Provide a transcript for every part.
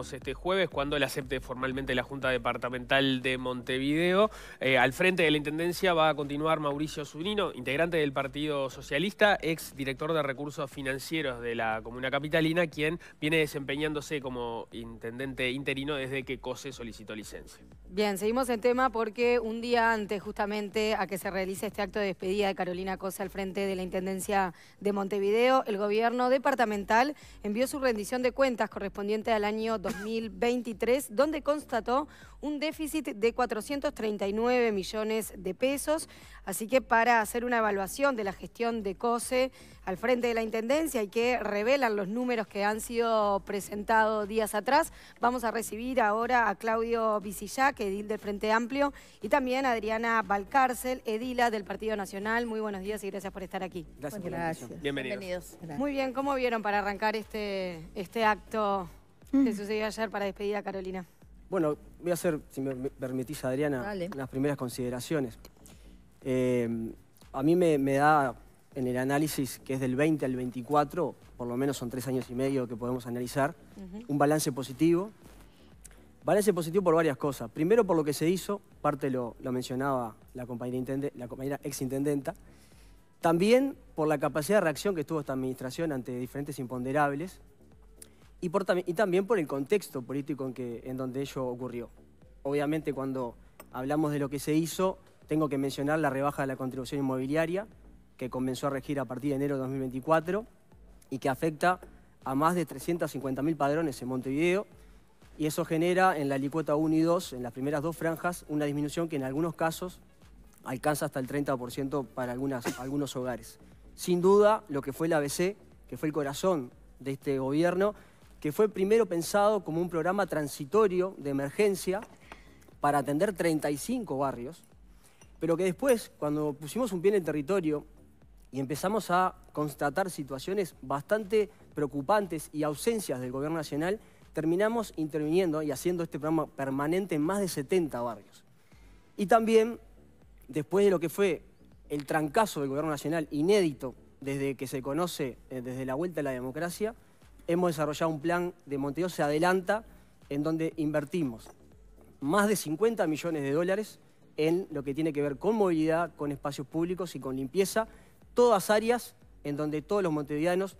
este jueves cuando le acepte formalmente la Junta Departamental de Montevideo. Eh, al frente de la Intendencia va a continuar Mauricio Zunino, integrante del Partido Socialista, ex director de Recursos Financieros de la Comuna Capitalina, quien viene desempeñándose como intendente interino desde que COSE solicitó licencia. Bien, seguimos en tema porque un día antes justamente a que se realice este acto de despedida de Carolina COSE al frente de la Intendencia de Montevideo, el gobierno departamental envió su rendición de cuentas correspondiente al año 2023, donde constató un déficit de 439 millones de pesos. Así que para hacer una evaluación de la gestión de COSE al frente de la Intendencia y que revelan los números que han sido presentados días atrás, vamos a recibir ahora a Claudio Visillac, edil del Frente Amplio, y también a Adriana Valcárcel, edila del Partido Nacional. Muy buenos días y gracias por estar aquí. Gracias, Bienvenidos. Bienvenidos. Muy bien, ¿cómo vieron para arrancar este, este acto? ¿Qué sucedió ayer para despedida, Carolina? Bueno, voy a hacer, si me permitís, Adriana, unas primeras consideraciones. Eh, a mí me, da, en el análisis que es del 20 al 24, por lo menos son tres años y medio que podemos analizar, un balance positivo. Balance positivo por varias cosas. Primero, por lo que se hizo, parte lo, lo mencionaba la compañera, ex la compañera exintendenta. También por la capacidad de reacción que tuvo esta administración ante diferentes imponderables, y, también por el contexto político en, donde ello ocurrió. Obviamente cuando hablamos de lo que se hizo, tengo que mencionar la rebaja de la contribución inmobiliaria, que comenzó a regir a partir de enero de 2024 y que afecta a más de 350.000 padrones en Montevideo, y eso genera en la licueta 1 y 2, en las primeras dos franjas, una disminución que en algunos casos alcanza hasta el 30% para algunas, algunos hogares. Sin duda, lo que fue el ABC, que fue el corazón de este gobierno, que fue primero pensado como un programa transitorio de emergencia para atender 35 barrios, pero que después, cuando pusimos un pie en el territorio y empezamos a constatar situaciones bastante preocupantes y ausencias del Gobierno Nacional, terminamos interviniendo y haciendo este programa permanente en más de 70 barrios. Y también, después de lo que fue el trancazo del Gobierno Nacional inédito desde que se conoce, eh, desde la vuelta a la democracia, hemos desarrollado un plan de Montevideo se adelanta en donde invertimos más de 50 millones de dólares en lo que tiene que ver con movilidad, con espacios públicos y con limpieza, todas áreas en donde todos los montevideanos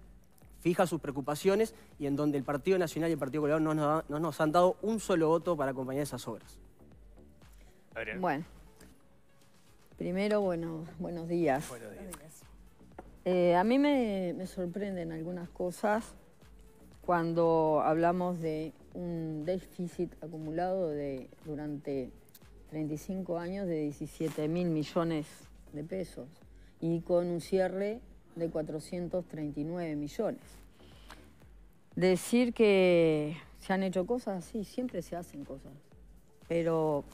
fijan sus preocupaciones y en donde el Partido Nacional y el Partido Colorado no nos, han dado un solo voto para acompañar esas obras. Bueno, primero, bueno, buenos días. Buenos días. Eh, a mí me sorprenden algunas cosas cuando hablamos de un déficit acumulado de durante 35 años de 17 mil millones de pesos y con un cierre de 439 millones. Decir que se han hecho cosas, sí, siempre se hacen cosas, pero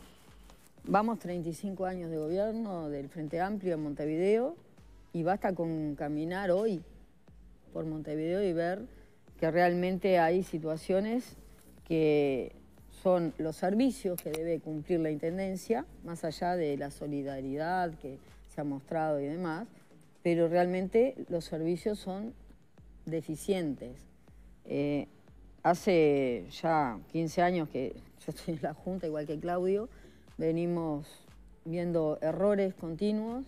vamos 35 años de gobierno del Frente Amplio en Montevideo y basta con caminar hoy por Montevideo y ver que realmente hay situaciones que son los servicios que debe cumplir la Intendencia, más allá de la solidaridad que se ha mostrado y demás, pero realmente los servicios son deficientes. Eh, hace ya 15 años que yo estoy en la Junta, igual que Claudio, venimos viendo errores continuos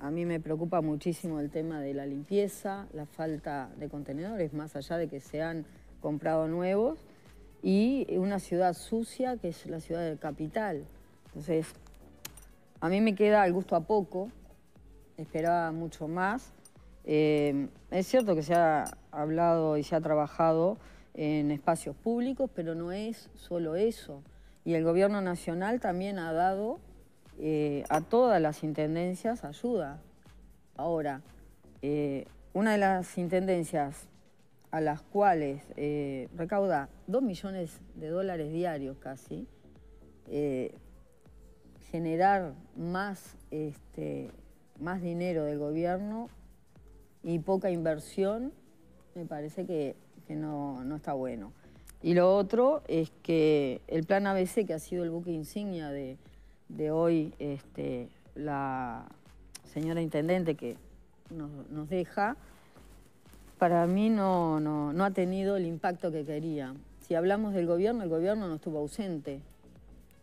a mí me preocupa muchísimo el tema de la limpieza, la falta de contenedores, más allá de que se han comprado nuevos, y una ciudad sucia que es la ciudad del capital. Entonces, a mí me queda el gusto a poco, esperaba mucho más. Eh, es cierto que se ha hablado y se ha trabajado en espacios públicos, pero no es solo eso. Y el gobierno nacional también ha dado eh, a todas las intendencias ayuda. Ahora, eh, una de las intendencias a las cuales eh, recauda 2 millones de dólares diarios casi, generar más, este, más dinero del gobierno y poca inversión, me parece que, no, no está bueno. Y lo otro es que el plan ABC, que ha sido el buque insignia de, de hoy este, la señora intendente que nos, deja, para mí no, ha tenido el impacto que quería. Si hablamos del gobierno, el gobierno no estuvo ausente.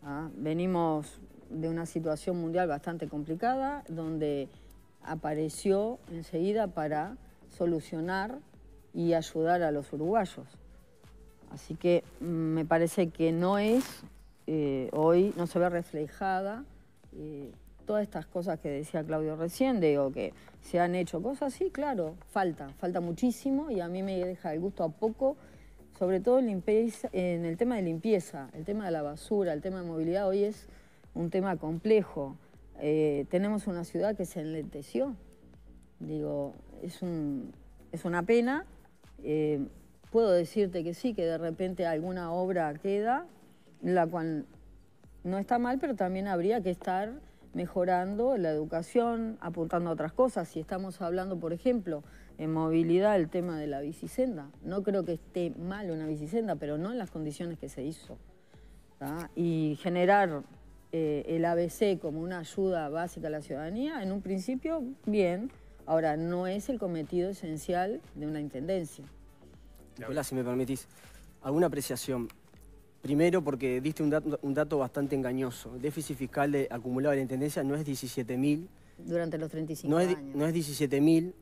¿ah? Venimos de una situación mundial bastante complicada, donde apareció enseguida para solucionar y ayudar a los uruguayos. Así que mm, me parece que no es eh, hoy no se ve reflejada eh, todas estas cosas que decía Claudio recién, digo que se han hecho cosas, sí, claro, falta, falta muchísimo y a mí me deja el gusto a poco, sobre todo limpieza, en el tema de limpieza, el tema de la basura, el tema de movilidad, hoy es un tema complejo. Eh, tenemos una ciudad que se enlenteció, digo, es, un, es una pena. puedo decirte que sí, que de repente alguna obra queda, la cual no está mal, pero también habría que estar mejorando la educación, apuntando a otras cosas. Si estamos hablando, por ejemplo, en movilidad, el tema de la bicicenda. No creo que esté mal una bicicenda, pero no en las condiciones que se hizo. Y generar eh, el ABC como una ayuda básica a la ciudadanía, en un principio, bien. Ahora, no es el cometido esencial de una intendencia. Nicolás, si me permitís, alguna apreciación. Primero porque diste un dato, bastante engañoso. El déficit fiscal acumulado de la Intendencia no es 17.000. Durante los 35 años. No es 17.000.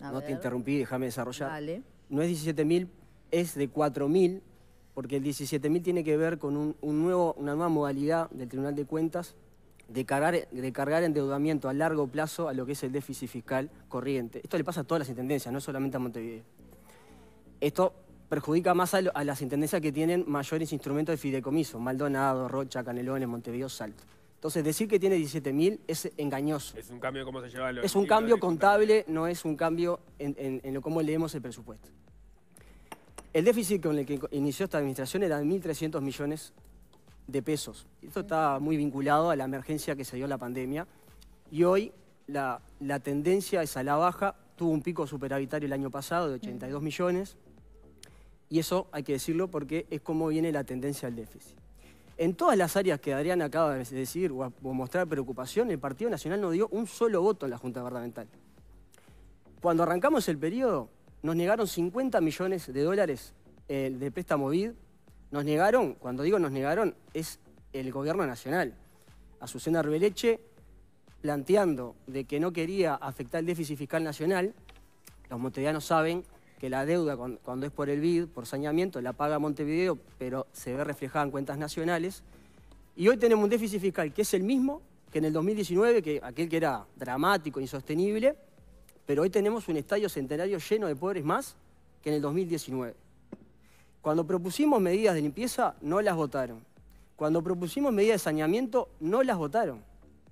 No te interrumpí, déjame desarrollar. No es 17.000, es de 4.000, porque el 17.000 tiene que ver con nuevo, una nueva modalidad del Tribunal de Cuentas de cargar, de cargar endeudamiento a largo plazo a lo que es el déficit fiscal corriente. Esto le pasa a todas las intendencias, no solamente a Montevideo. Esto perjudica más a, las intendencias que tienen mayores instrumentos de fideicomiso, Maldonado, Rocha, Canelones, Montevideo, Salto. Entonces, decir que tiene 17.000 es engañoso. Es un cambio contable, no es un cambio en, lo cómo leemos el presupuesto. El déficit con el que inició esta administración era de 1.300 millones de pesos. Esto está muy vinculado a la emergencia que se dio la pandemia. Y hoy la, la tendencia es a la baja. Tuvo un pico superavitario el año pasado de 82 millones. Y eso hay que decirlo porque es como viene la tendencia al déficit. En todas las áreas que Adrián acaba de decir o, mostrar preocupación, el Partido Nacional no dio un solo voto en la Junta Parlamentaria. Cuando arrancamos el periodo, nos negaron 50 millones de dólares eh, de préstamo BID. Nos negaron, cuando digo nos negaron, es el gobierno nacional. a Azucena Rubeleche planteando de que no quería afectar el déficit fiscal nacional, los montevideanos saben que la deuda cuando es por el BID, por saneamiento, la paga Montevideo, pero se ve reflejada en cuentas nacionales. Y hoy tenemos un déficit fiscal que es el mismo que en el 2019, que aquel que era dramático, insostenible, pero hoy tenemos un estadio centenario lleno de pobres más que en el 2019. Cuando propusimos medidas de limpieza, no las votaron. Cuando propusimos medidas de saneamiento, no las votaron.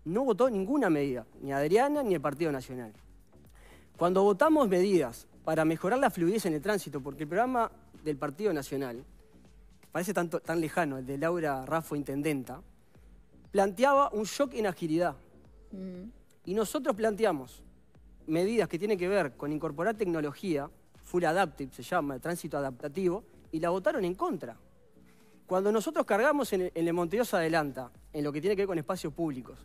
No votó ninguna medida, ni Adriana ni el Partido Nacional. Cuando votamos medidas para mejorar la fluidez en el tránsito, porque el programa del Partido Nacional, parece tan lejano, el de Laura Raffo, intendenta, planteaba un shock en agilidad. Mm. Y nosotros planteamos medidas que tienen que ver con incorporar tecnología, full adaptive se llama, el tránsito adaptativo, y la votaron en contra. Cuando nosotros cargamos en el, Monte Dios adelanta, en lo que tiene que ver con espacios públicos,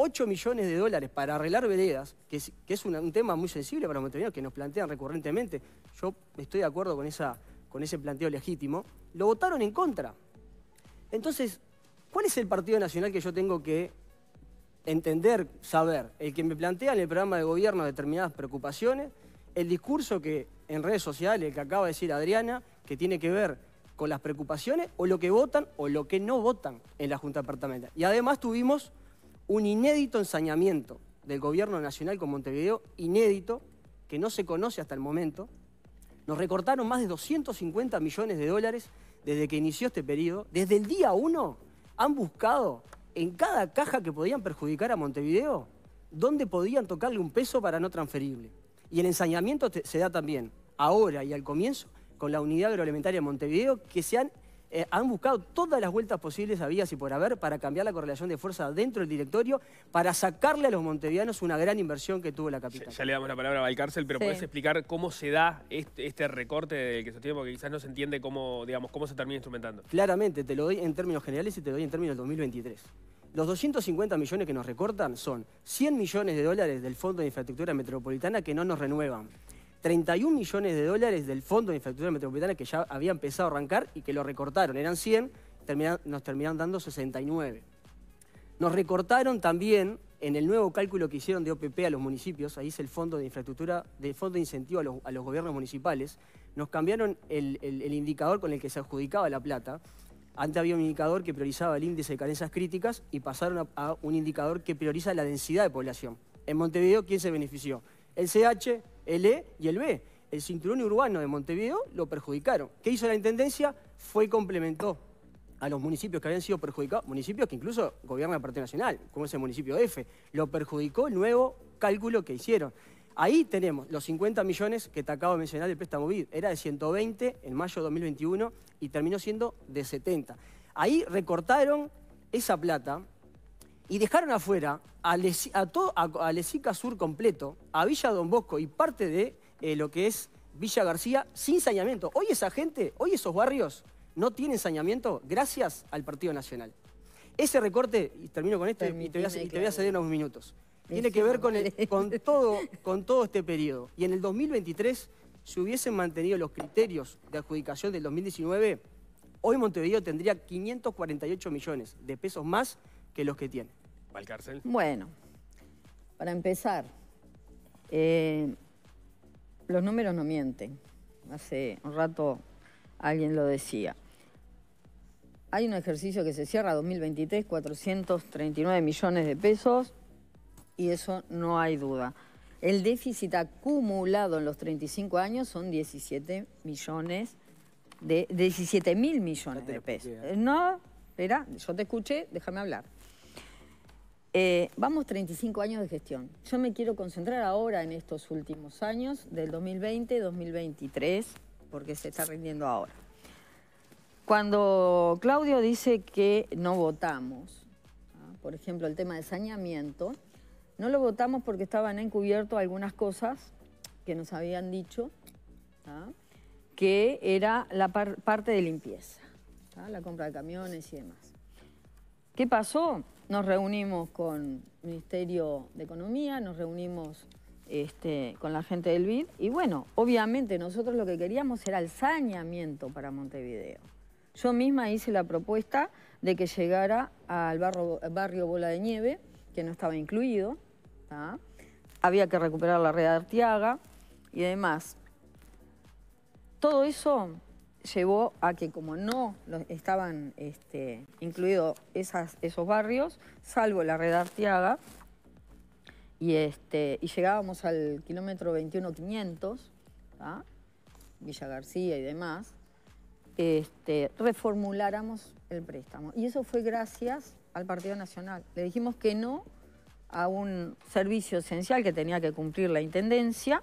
8 millones de dólares para arreglar veredas, que es, un tema muy sensible para los que nos plantean recurrentemente. Yo estoy de acuerdo con, esa, con ese planteo legítimo. Lo votaron en contra. Entonces, ¿cuál es el partido nacional que yo tengo que entender, saber? El que me plantea en el programa de gobierno determinadas preocupaciones, el discurso que en redes sociales, el que acaba de decir Adriana, que tiene que ver con las preocupaciones o lo que votan o lo que no votan en la Junta Departamental. Y además tuvimos un inédito ensañamiento del gobierno nacional con Montevideo, inédito, que no se conoce hasta el momento. Nos recortaron más de 250 millones de dólares desde que inició este periodo. Desde el día uno han buscado en cada caja que podían perjudicar a Montevideo dónde podían tocarle un peso para no transferible. Y el ensañamiento se da también ahora y al comienzo con la unidad agroalimentaria de Montevideo, que se han eh, han buscado todas las vueltas posibles, vías y por haber, para cambiar la correlación de fuerza dentro del directorio, para sacarle a los montevianos una gran inversión que tuvo la capital. Ya, le damos la palabra a Valcárcel, pero ¿podés ¿puedes explicar cómo se da este, este recorte que se tiene? Porque quizás no se entiende cómo, digamos, cómo se termina instrumentando. Claramente, te lo doy en términos generales y te lo doy en términos del 2023. Los 250 millones que nos recortan son 100 millones de dólares del Fondo de Infraestructura Metropolitana que no nos renuevan. 31 millones de dólares del Fondo de Infraestructura Metropolitana que ya había empezado a arrancar y que lo recortaron. Eran 100, nos terminaron dando 69. Nos recortaron también en el nuevo cálculo que hicieron de OPP a los municipios, ahí es el Fondo de Infraestructura, de Fondo de Incentivo a los, gobiernos municipales, nos cambiaron el, indicador con el que se adjudicaba la plata. Antes había un indicador que priorizaba el índice de carencias críticas y pasaron a un indicador que prioriza la densidad de población. En Montevideo, ¿quién se benefició? El CH, el E y el B. El cinturón urbano de Montevideo lo perjudicaron. ¿Qué hizo la Intendencia? Fue complementó a los municipios que habían sido perjudicados, municipios que incluso gobierna el parte Nacional, como es el municipio F. Lo perjudicó el nuevo cálculo que hicieron. Ahí tenemos los 50 millones que te acabo de mencionar del préstamo BID. Era de 120 en mayo de 2021 y terminó siendo de 70. Ahí recortaron esa plata y dejaron afuera a, Lecica Sur completo, a Villa Don Bosco y parte de eh, lo que es Villa García sin saneamiento. Hoy esa gente, hoy esos barrios no tienen saneamiento gracias al Partido Nacional. Ese recorte, y termino con esto y te, voy a, ceder unos minutos, tiene que ver todo, con todo este periodo. Y en el 2023, si hubiesen mantenido los criterios de adjudicación del 2019, hoy Montevideo tendría 548 millones de pesos más que los que tienen... ¿Al cárcel? Bueno, para empezar, eh, los números no mienten. Hace un rato alguien lo decía. Hay un ejercicio que se cierra 2023, 439 millones de pesos, y eso no hay duda. El déficit acumulado en los 35 años son 17 millones de 17 mil millones de pesos. ¿eh? No, espera, yo te escuché, déjame hablar. Eh, vamos 35 años de gestión. Yo me quiero concentrar ahora en estos últimos años, del 2020-2023, porque se está rindiendo ahora. Cuando Claudio dice que no votamos, ¿ah? por ejemplo, el tema de saneamiento, no lo votamos porque estaban encubiertos algunas cosas que nos habían dicho, ¿ah? que era la parte de limpieza, ¿ah? la compra de camiones y demás. ¿Qué pasó? Nos reunimos con el Ministerio de Economía, nos reunimos este, con la gente del BID y bueno, obviamente nosotros lo que queríamos era el saneamiento para Montevideo. Yo misma hice la propuesta de que llegara al barrio, barrio Bola de Nieve, que no estaba incluido, había que recuperar la red de Artiaga y demás. Todo eso llevó a que como no estaban este, incluidos esos barrios, salvo la red y, este, y llegábamos al kilómetro 21.500, ¿ah? Villa García y demás, este, reformuláramos el préstamo. Y eso fue gracias al Partido Nacional. Le dijimos que no a un servicio esencial que tenía que cumplir la Intendencia,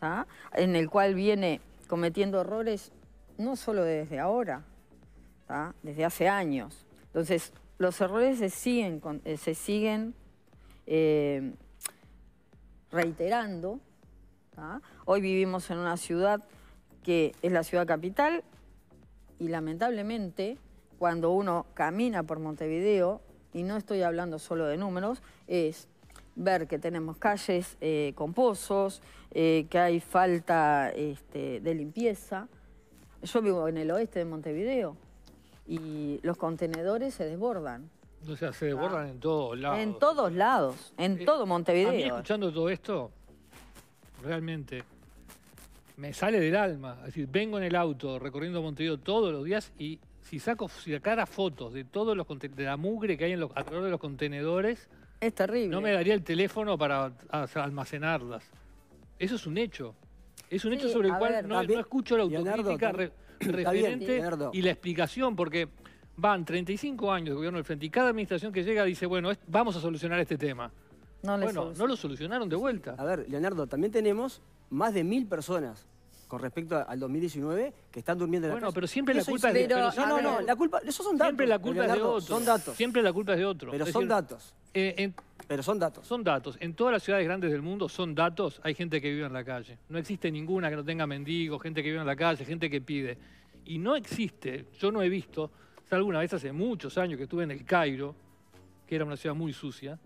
¿ah? en el cual viene cometiendo errores no solo desde ahora, desde hace años. Entonces, los errores se siguen, eh, eh, reiterando. Hoy vivimos en una ciudad que es la ciudad capital y lamentablemente cuando uno camina por Montevideo, y no estoy hablando solo de números, es ver que tenemos calles eh, con pozos, que hay falta este, de limpieza, yo vivo en el oeste de Montevideo y los contenedores se desbordan. O sea, se desbordan en todos ah. lados. En todos lados, en eh, todo Montevideo. A mí escuchando todo esto, realmente me sale del alma. Es decir, vengo en el auto recorriendo Montevideo todos los días y si saco, si sacara fotos de todos los de la mugre que hay en los, alrededor de los contenedores, es terrible. No me daría el teléfono para almacenarlas. Eso es un hecho. Es un hecho sobre el cual no, escucho la autocrítica referente y la explicación, porque van 35 años de gobierno del frente y cada administración que llega dice, bueno, vamos a solucionar este tema. No bueno, no lo solucionaron de vuelta. A ver, Leonardo, también tenemos más de mil personas con respecto al 2019 que están durmiendo en la Bueno, pero siempre la culpa es de... no, no, no, la culpa, son datos. Siempre la culpa es de otro. Son datos. Siempre eh, la culpa es de Pero son datos. pero son datos. Son datos. En todas las ciudades grandes del mundo son datos. Hay gente que vive en la calle. No existe ninguna que no tenga mendigos, gente que vive en la calle, gente que pide. Y no existe, yo no he visto, alguna vez hace muchos años que estuve en el Cairo, que era una ciudad muy sucia,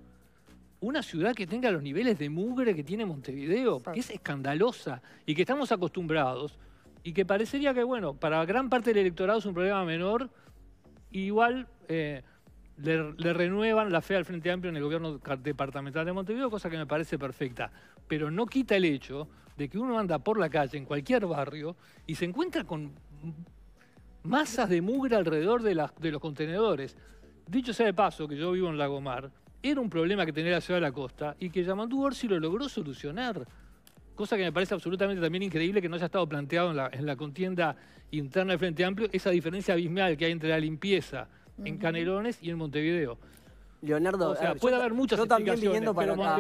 una ciudad que tenga los niveles de mugre que tiene Montevideo, que es escandalosa y que estamos acostumbrados y que parecería que, bueno, para gran parte del electorado es un problema menor, igual eh, le, renuevan la fe al Frente Amplio en el gobierno departamental de Montevideo, cosa que me parece perfecta. Pero no quita el hecho de que uno anda por la calle en cualquier barrio y se encuentra con masas de mugre alrededor de, de los contenedores. Dicho sea de paso, que yo vivo en Lagomar, era un problema que tenía la ciudad de la costa y que Yamandú Orsi lo logró solucionar. Cosa que me parece absolutamente también increíble que no haya estado planteado en la, contienda interna del Frente Amplio, esa diferencia abismal que hay entre la limpieza en Canelones y en Montevideo. Leonardo, eh, puede haber muchas yo también viniendo para acá,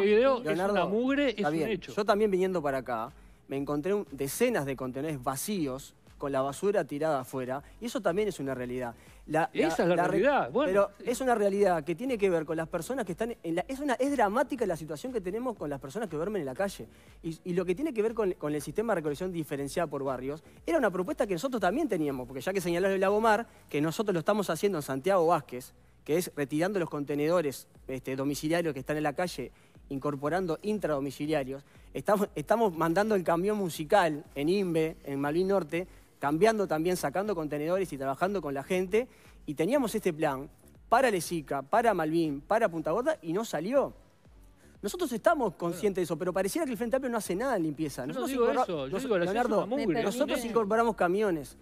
mugre, es un hecho. Yo también viniendo para acá, me encontré decenas de contenedores vacíos con la basura tirada afuera. Y eso también es una realidad. Esa es la, realidad. bueno. Pero es una realidad que tiene que ver con las personas que están en la... Es, una, es dramática la situación que tenemos con las personas que duermen en la calle. Y, lo que tiene que ver con, el sistema de recolección diferenciada por barrios, era una propuesta que nosotros también teníamos, porque ya que señaló el lago que nosotros lo estamos haciendo en Santiago Vázquez, que es retirando los contenedores este, domiciliarios que están en la calle incorporando intradomiciliarios. Estamos, estamos mandando el camión musical en Imbe en Malvin Norte, cambiando también, sacando contenedores y trabajando con la gente. Y teníamos este plan para Lesica, para Malvin, para Punta Gorda y no salió. Nosotros estamos conscientes de eso, pero pareciera que el Frente Amplio no hace nada en limpieza. Yo nosotros no digo eso, yo sigo digo, nosotros incorporamos camiones,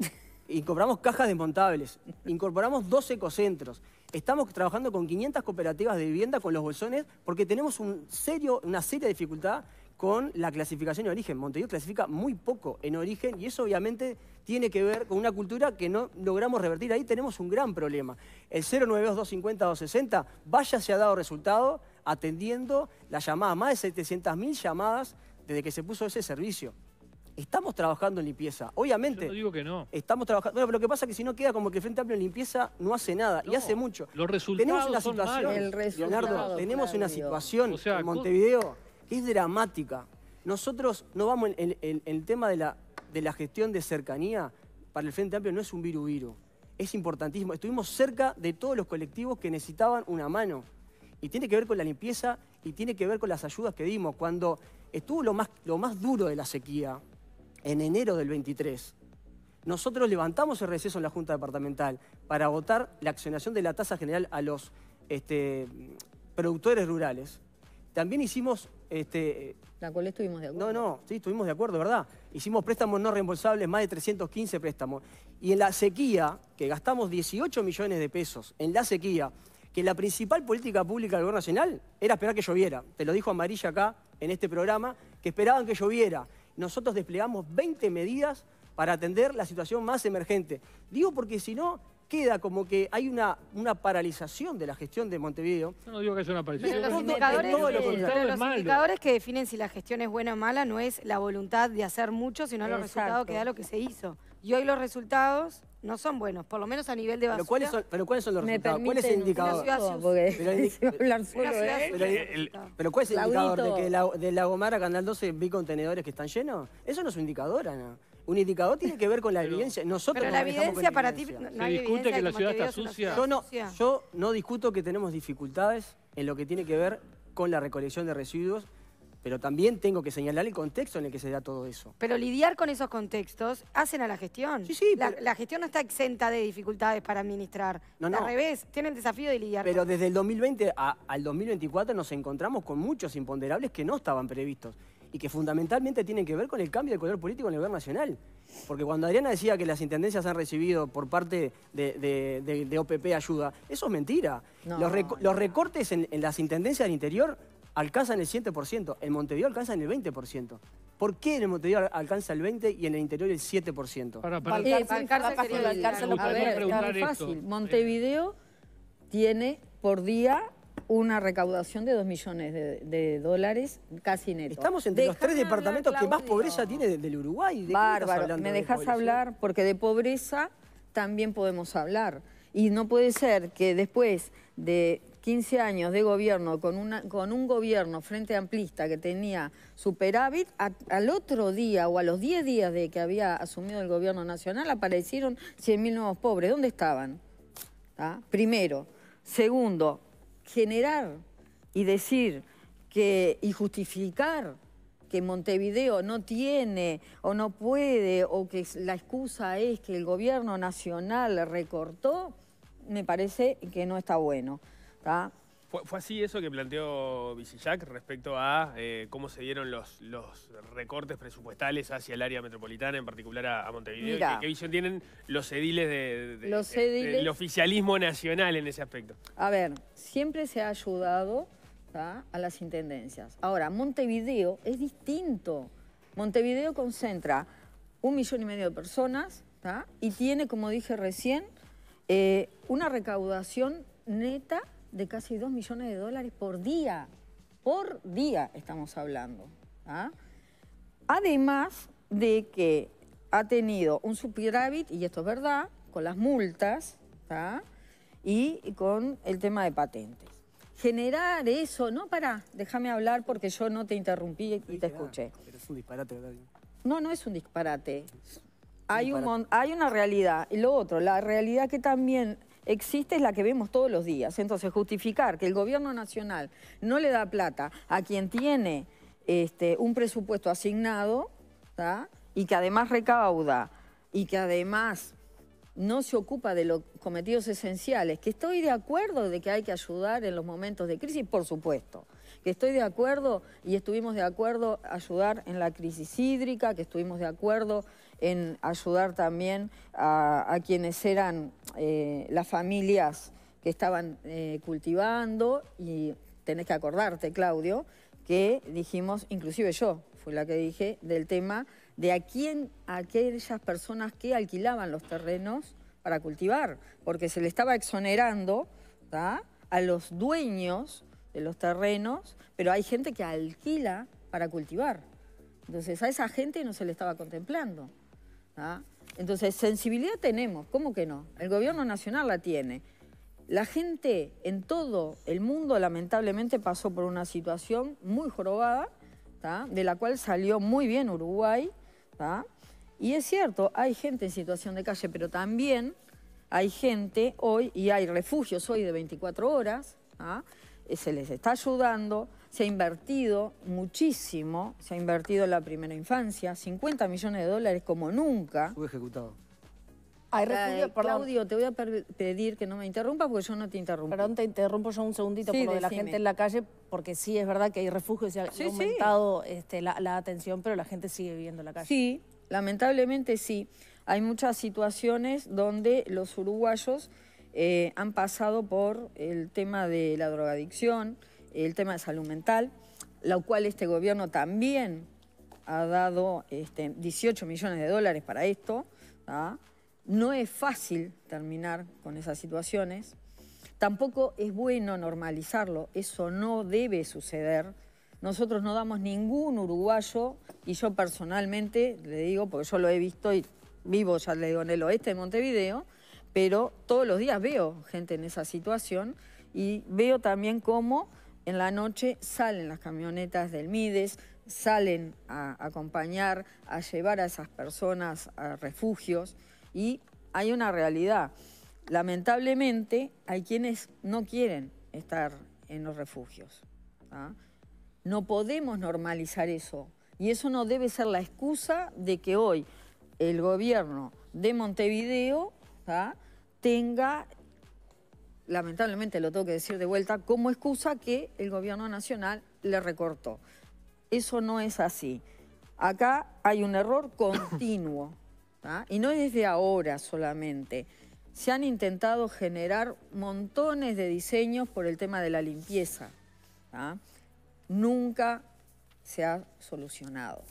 incorporamos cajas desmontables, incorporamos dos ecocentros. Estamos trabajando con 500 cooperativas de vivienda con los bolsones porque tenemos un serio, una seria dificultad con la clasificación de origen. Montevideo clasifica muy poco en origen y eso obviamente tiene que ver con una cultura que no logramos revertir. Ahí tenemos un gran problema. El 092-250-260, vaya se ha dado resultado atendiendo las llamadas, más de 700.000 llamadas desde que se puso ese servicio. Estamos trabajando en limpieza. Obviamente. no digo que no. Estamos trabajando. Bueno, lo que pasa es que si no queda como que el Frente Amplio en limpieza no hace nada. y hace mucho. Los resultados. Tenemos una son situación. Malos. Leonardo, tenemos una situación en Montevideo es dramática. Nosotros no vamos en, el tema de la, de la, gestión de cercanía para el Frente Amplio no es un viru-viru. Es importantísimo. Estuvimos cerca de todos los colectivos que necesitaban una mano. Y tiene que ver con la limpieza y tiene que ver con las ayudas que dimos. Cuando estuvo lo más, lo más duro de la sequía, en enero del 23, nosotros levantamos el receso en la Junta Departamental para votar la accionación de la tasa general a los este, productores rurales. También hicimos este, la cual estuvimos de acuerdo. No, no, sí, estuvimos de acuerdo, ¿verdad? Hicimos préstamos no reembolsables, más de 315 préstamos. Y en la sequía, que gastamos 18 millones de pesos en la sequía, que la principal política pública del Gobierno Nacional era esperar que lloviera. Te lo dijo Amarilla acá en este programa, que esperaban que lloviera. Nosotros desplegamos 20 medidas para atender la situación más emergente. Digo porque si no, queda como que hay una, una paralización de la gestión de Montevideo. no digo que es una paralización. los, indicadores, los indicadores, que definen si la gestión es buena o mala no es la voluntad de hacer mucho, sino los resultados que da lo que se hizo. Y hoy los resultados no son buenos, por lo menos a nivel de basura. ¿Pero cuáles son, pero ¿cuáles son los resultados? ¿Cuál es el indicador? Pero, ¿cuál es el indicador de que la, de la a Canal 12 vi contenedores que están llenos? Eso no es un indicador, Ana. Un indicador tiene que ver con la evidencia. Nosotros pero la evidencia para ti no, hay discute que la ciudad está sucia. Yo no, discuto que tenemos dificultades en lo que tiene que ver con la recolección de residuos pero también tengo que señalar el contexto en el que se da todo eso. Pero lidiar con esos contextos hacen a la gestión. Sí, sí. La, gestión no está exenta de dificultades para administrar. No, Al revés, tienen el desafío de lidiar. Pero desde el 2020 al 2024 nos encontramos con muchos imponderables que no estaban previstos y que fundamentalmente tienen que ver con el cambio de color político en el gobierno nacional. Porque cuando Adriana decía que las intendencias han recibido por parte de, OPP ayuda, eso es mentira. los, recortes en, las intendencias del interior alcanzan el 7%, en Montevideo alcanzan el 20%. ¿Por qué en el Montevideo alcanza el 20% y en el interior el 7%? Para, para, fácil. Eh. Montevideo tiene por día una recaudación de 2 millones de, dólares casi neto. Estamos entre los tres departamentos que más pobreza tiene del, Uruguay. Bárbaro, me dejas hablar porque de pobreza también podemos hablar. Y no puede ser que después de 15 años de gobierno con, una, con un gobierno frente amplista que tenía superávit, al otro día o a los 10 días de que había asumido el gobierno nacional aparecieron 100.000 nuevos pobres. ¿Dónde estaban? Primero. Segundo, generar y decir que, y justificar que Montevideo no tiene o no puede o que la excusa es que el gobierno nacional recortó, me parece que no está bueno. ¿Fue, así eso que planteó Visillac respecto a eh, cómo se dieron los, recortes presupuestales hacia el área metropolitana, en particular a, Montevideo? qué, visión tienen los ediles del oficialismo nacional en ese aspecto? A ver, siempre se ha ayudado a las intendencias. Ahora, Montevideo es distinto. Montevideo concentra un millón y medio de personas y tiene, como dije recién, eh, una recaudación neta de casi 2 millones de dólares por día. Por día estamos hablando. ¿ah? Además de que ha tenido un superávit, y esto es verdad, con las multas y, con el tema de patentes. Generar eso, no, para, déjame hablar porque yo no te interrumpí y te escuché. Pero es un disparate, ¿verdad? No, no es un disparate. Hay, un, hay una realidad. Y lo otro, la realidad que también existe es la que vemos todos los días. Entonces, justificar que el gobierno nacional no le da plata a quien tiene este, un presupuesto asignado y que además recauda y que además no se ocupa de los cometidos esenciales, que estoy de acuerdo de que hay que ayudar en los momentos de crisis, por supuesto, que estoy de acuerdo y estuvimos de acuerdo ayudar en la crisis hídrica, que estuvimos de acuerdo en ayudar también a, quienes eran eh, las familias que estaban eh, cultivando y tenés que acordarte, Claudio, que dijimos, inclusive yo fui la que dije, del tema de a quién, aquellas personas que alquilaban los terrenos para cultivar, porque se le estaba exonerando a los dueños de los terrenos, pero hay gente que alquila para cultivar. Entonces a esa gente no se le estaba contemplando. Entonces sensibilidad tenemos, ¿cómo que no? El gobierno nacional la tiene. La gente en todo el mundo lamentablemente pasó por una situación muy jorobada, de la cual salió muy bien Uruguay, y es cierto, hay gente en situación de calle, pero también hay gente hoy, y hay refugios hoy de 24 horas, eh, se les está ayudando, se ha invertido muchísimo, se ha invertido en la primera infancia, 50 millones de dólares como nunca. Fue ejecutado. Claudio, te voy a pedir que no me interrumpa porque yo no te interrumpo. Perdón, te interrumpo yo un segundito por lo de la gente en la calle, porque sí es verdad que hay refugios y ha aumentado este, la, atención, pero la gente sigue viviendo en la calle. Sí, lamentablemente sí. Hay muchas situaciones donde los uruguayos eh, han pasado por el tema de la drogadicción, el tema de salud mental, la cual este gobierno también ha dado 18 este, millones de dólares para esto. No es fácil terminar con esas situaciones. Tampoco es bueno normalizarlo. Eso no debe suceder. Nosotros no damos ningún uruguayo, y yo personalmente le digo, porque yo lo he visto y vivo, ya le digo, en el oeste de Montevideo, pero todos los días veo gente en esa situación y veo también cómo en la noche salen las camionetas del Mides, salen a acompañar, a llevar a esas personas a refugios. Y hay una realidad. Lamentablemente hay quienes no quieren estar en los refugios. ¿ah? No podemos normalizar eso. Y eso no debe ser la excusa de que hoy el gobierno de Montevideo ¿ah? tenga, lamentablemente lo tengo que decir de vuelta, como excusa que el gobierno nacional le recortó. Eso no es así. Acá hay un error continuo. ¿ah? y no es ahora solamente. Se han intentado generar montones de diseños por el tema de la limpieza. ¿ah? Nunca se ha solucionado.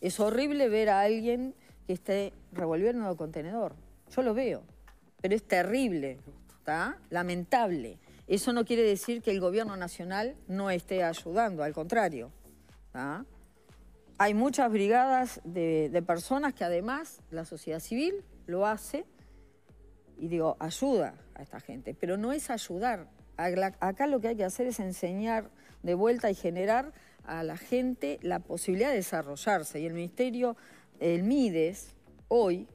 Es horrible ver a alguien que esté revolviendo el contenedor. Yo lo veo, pero es terrible, Lamentable. Eso no quiere decir que el gobierno nacional no esté ayudando, al contrario. Hay muchas brigadas de, personas que además la sociedad civil lo hace y digo, ayuda a esta gente, pero no es ayudar. Acá lo que hay que hacer es enseñar de vuelta y generar a la gente la posibilidad de desarrollarse. Y el ministerio, el MIDES, hoy,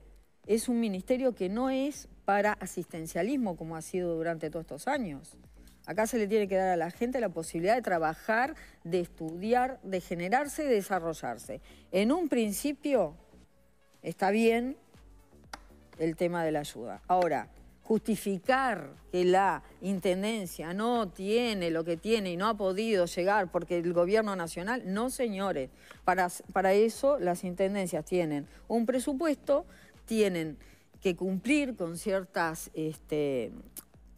es un ministerio que no es para asistencialismo como ha sido durante todos estos años. Acá se le tiene que dar a la gente la posibilidad de trabajar, de estudiar, de generarse y de desarrollarse. En un principio está bien el tema de la ayuda. Ahora, justificar que la Intendencia no tiene lo que tiene y no ha podido llegar porque el Gobierno Nacional, no señores, para, para eso las Intendencias tienen un presupuesto, tienen que cumplir con ciertas este,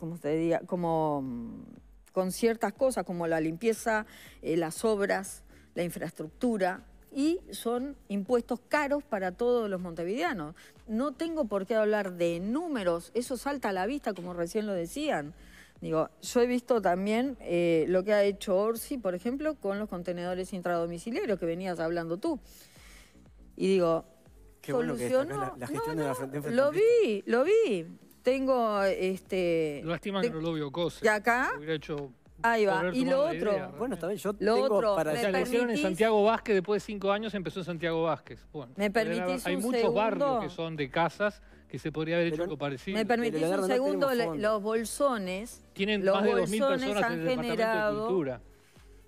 como usted diga, como mm, con ciertas cosas como la limpieza, eh, las obras, la infraestructura, y son impuestos caros para todos los montevideanos. No tengo por qué hablar de números, eso salta a la vista, como recién lo decían. Digo, yo he visto también eh, lo que ha hecho Orsi, por ejemplo, con los contenedores intradomiciliarios que venías hablando tú. Y digo, Qué la, gestión de la frente. Lo vi, lo vi. Tengo este. Lástima que no lo vio Cose. ¿Y acá? Ahí va. Y lo otro. bueno, está bien, yo lo tengo otro, para... O permitís... en Santiago Vázquez, después de cinco años empezó en Santiago Vázquez. Bueno, ¿Me permitís Hay muchos barrios que son de casas que se podría haber hecho algo parecido. ¿Me permitís un segundo? los bolsones... Tienen más de 2.000 personas han en el generado... Departamento de Cultura.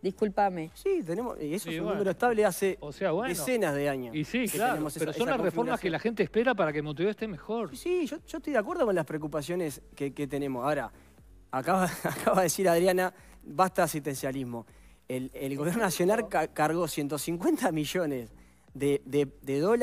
Disculpame. Sí, tenemos, y eso es un número estable hace decenas de años. Y sí, claro, pero son las reformas que la gente espera para que Montevideo esté mejor. Sí, yo, estoy de acuerdo con las preocupaciones que, tenemos. Ahora, acaba, acaba, de decir Adriana, basta asistencialismo. El, gobierno nacional cargó 150 millones de, de,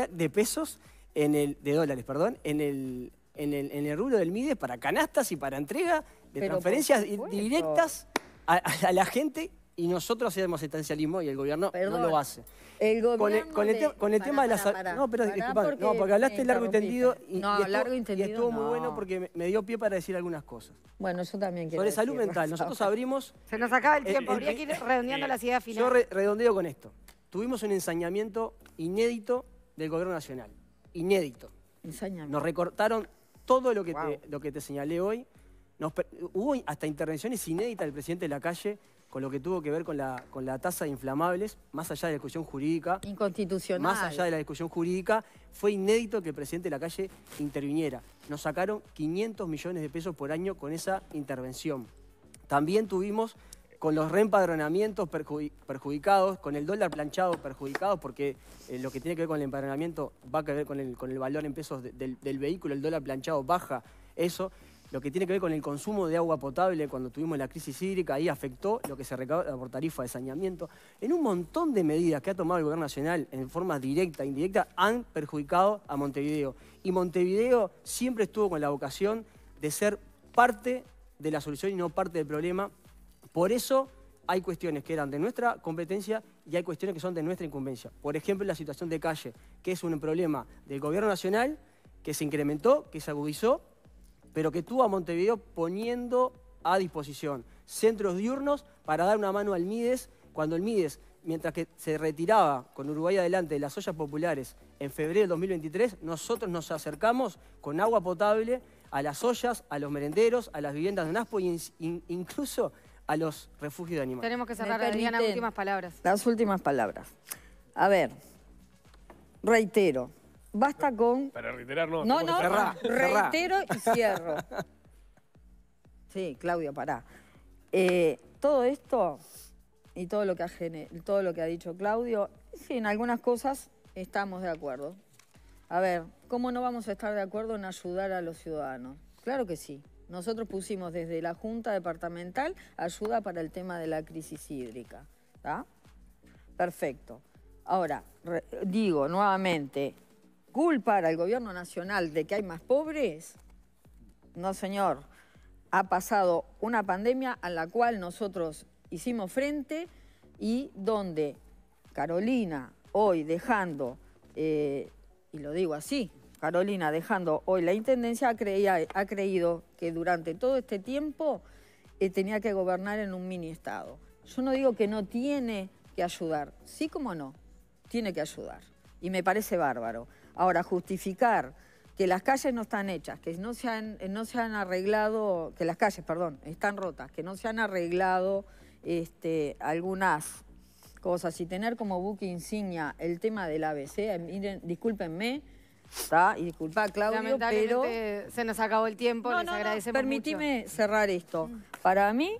de, pesos, en el, de dólares, perdón, en el, en el, en el rubro del MIDE para canastas y para entrega de transferencias directas a la gente y nosotros hacemos esencialismo y el gobierno no lo hace. El gobierno con el, tema de la salud. no, pero disculpa, no, porque hablaste largo y tendido y, no, estuvo, largo y estuvo muy bueno porque me, dio pie para decir algunas cosas. Bueno, yo también quiero Sobre salud mental, nosotros abrimos... Se nos acaba el eh, tiempo, eh, habría que ir eh, redondeando la ciudad final. Yo redondeo con esto. Tuvimos un ensañamiento inédito del gobierno nacional. Inédito. Ensañamiento. Nos recortaron todo lo que, te, lo que te señalé hoy. hubo hasta intervenciones inéditas del presidente de la calle con lo que tuvo que ver con la, con la tasa de inflamables, más allá de la discusión jurídica. Inconstitucional. Más allá de la discusión jurídica, fue inédito que el presidente de la calle interviniera. Nos sacaron 500 millones de pesos por año con esa intervención. También tuvimos con los reempadronamientos perjudicados, con el dólar planchado perjudicado, porque eh, lo que tiene que ver con el empadronamiento va a que ver con el, con el valor en pesos del, del vehículo, el dólar planchado baja, eso lo que tiene que ver con el consumo de agua potable cuando tuvimos la crisis hídrica, ahí afectó lo que se recauda por tarifa de saneamiento. En un montón de medidas que ha tomado el Gobierno Nacional en forma directa e indirecta han perjudicado a Montevideo. Y Montevideo siempre estuvo con la vocación de ser parte de la solución y no parte del problema. Por eso hay cuestiones que eran de nuestra competencia y hay cuestiones que son de nuestra incumbencia. Por ejemplo, la situación de calle, que es un problema del Gobierno Nacional que se incrementó, que se agudizó pero que tuvo a Montevideo poniendo a disposición centros diurnos para dar una mano al Mides, cuando el Mides, mientras que se retiraba con Uruguay adelante de las ollas populares en febrero del 2023, nosotros nos acercamos con agua potable a las ollas, a los merenderos, a las viviendas de Naspo e incluso a los refugios de animales. Tenemos que cerrar, las últimas palabras. Las últimas palabras. A ver, reitero, basta con... Para reiterarlo. no. No, no, reitero y cierro. Sí, Claudio, pará. Eh, todo esto y todo lo, que ha, todo lo que ha dicho Claudio, sí, en algunas cosas estamos de acuerdo. A ver, ¿cómo no vamos a estar de acuerdo en ayudar a los ciudadanos? Claro que sí. Nosotros pusimos desde la Junta Departamental ayuda para el tema de la crisis hídrica. ¿Está? Perfecto. Ahora, digo nuevamente, culpar al gobierno nacional de que hay más pobres, no señor, ha pasado una pandemia a la cual nosotros hicimos frente y donde Carolina hoy dejando, eh, y lo digo así, Carolina dejando hoy la Intendencia, ha creído que durante todo este tiempo eh, tenía que gobernar en un mini Estado. Yo no digo que no tiene que ayudar, sí como no, tiene que ayudar. Y me parece bárbaro. Ahora, justificar que las calles no están hechas, que no se han, eh, no se han arreglado, que las calles, perdón, están rotas, que no se han arreglado este, algunas cosas y tener como buque insignia el tema del ABC, eh, miren, discúlpenme, ¿está? Y disculpa Claudio, pero... se nos acabó el tiempo, les agradecemos cerrar esto. Mm. Para mí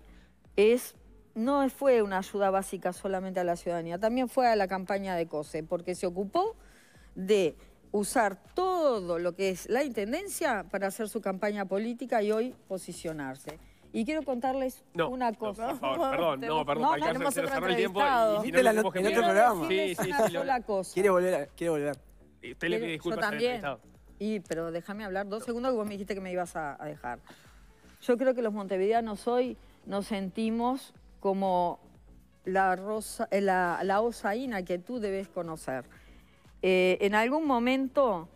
es... No fue una ayuda básica solamente a la ciudadanía, también fue a la campaña de COSE, porque se ocupó de usar todo lo que es la Intendencia para hacer su campaña política y hoy posicionarse. Y quiero contarles una cosa. No, por favor, perdón, no, perdón, no, hay que se nos cerró el tiempo. Y, y, otro programa. Sí, sí, sí. cosa. Quiere volver, quiero quiere volver. Usted le pide disculpas Yo también. Y, pero déjame hablar dos segundos que vos me dijiste que me ibas a, a dejar. Yo creo que los montevideanos hoy nos sentimos como la, rosa, eh, la, la que tú debes conocer. Eh, en algún momento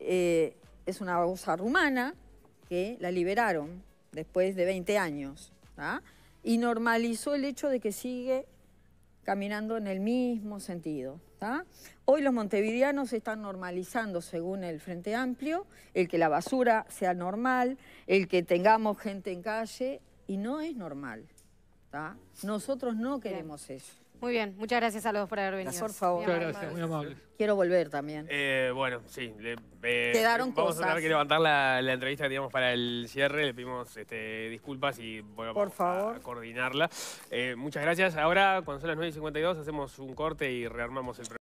eh, es una babosa rumana que la liberaron después de 20 años y normalizó el hecho de que sigue caminando en el mismo sentido. Hoy los montevideanos están normalizando, según el Frente Amplio, el que la basura sea normal, el que tengamos gente en calle, y no es normal. Nosotros no queremos eso. Muy bien, muchas gracias a los dos por haber venido. Por favor. Muchas gracias, muy Quiero volver también. Eh, bueno, sí. Le, eh, Quedaron vamos a tener que levantar la, entrevista que teníamos para el cierre. Le pedimos este, disculpas y bueno, por a coordinarla. Eh, muchas gracias. Ahora, cuando son las 9.52, hacemos un corte y rearmamos el programa.